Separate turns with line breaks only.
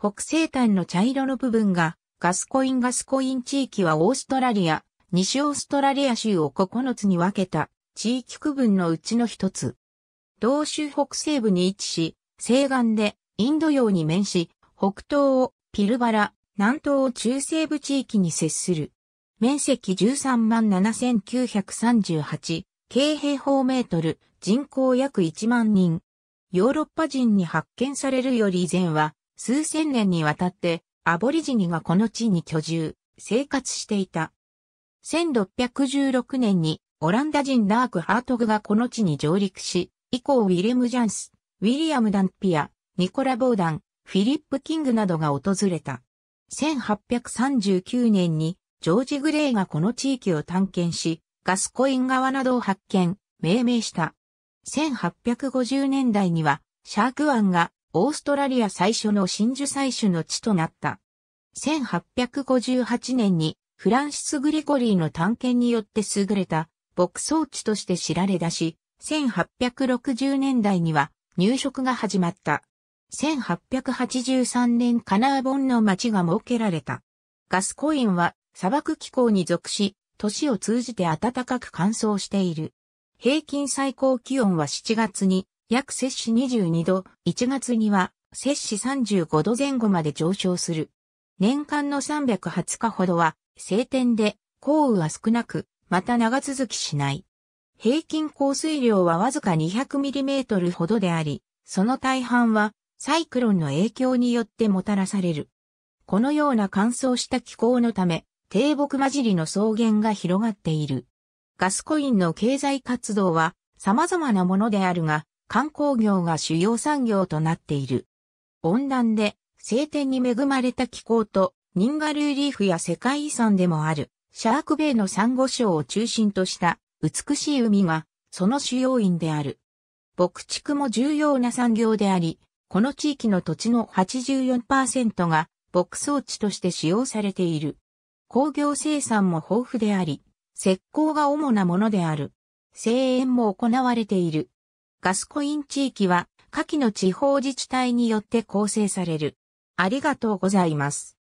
北西端の茶色の部分が、ガスコインガスコイン地域はオーストラリア、西オーストラリア州を9つに分けた地域区分のうちの一つ。同州北西部に位置し、西岸でインド洋に面し、北東をピルバラ、南東を中西部地域に接する。面積13万7938平方メートル、人口約1万人。ヨーロッパ人に発見されるより以前は、数千年にわたってアボリジニがこの地に居住、生活していた。1616年にオランダ人ダーク・ハートグがこの地に上陸し、以降ウィレム・ジャンス、ウィリアム・ダンピア、ニコラ・ボーダン、フィリップ・キングなどが訪れた。1839年にジョージ・グレイがこの地域を探検し、ガスコイン川などを発見、命名した。1850年代にはシャーク湾がオーストラリア最初の真珠採取の地となった。1858年にフランシス・グリゴリーの探検によって優れた牧草地として知られ出し、1860年代には入植が始まった。1883年カナーボンの町が設けられた。ガスコインは砂漠気候に属し、年を通じて暖かく乾燥している。平均最高気温は7月に約摂氏22度、1月には摂氏35度前後まで上昇する。年間の320日ほどは晴天で降雨は少なく、また長続きしない。平均降水量はわずか 200mm ほどであり、その大半はサイクロンの影響によってもたらされる。このような乾燥した気候のため、低木混じりの草原が広がっている。ガスコインの経済活動は様々なものであるが、観光業が主要産業となっている。温暖で晴天に恵まれた気候と、ニンガルーリーフや世界遺産でもある、シャークベイのサンゴ礁を中心とした美しい海が、その主要因である。牧畜も重要な産業であり、この地域の土地の84%が牧草地として使用されている。工業生産も豊富であり、石膏が主なものである。製塩も行われている。ガスコイン地域は下記の地方自治体によって構成される。ありがとうございます。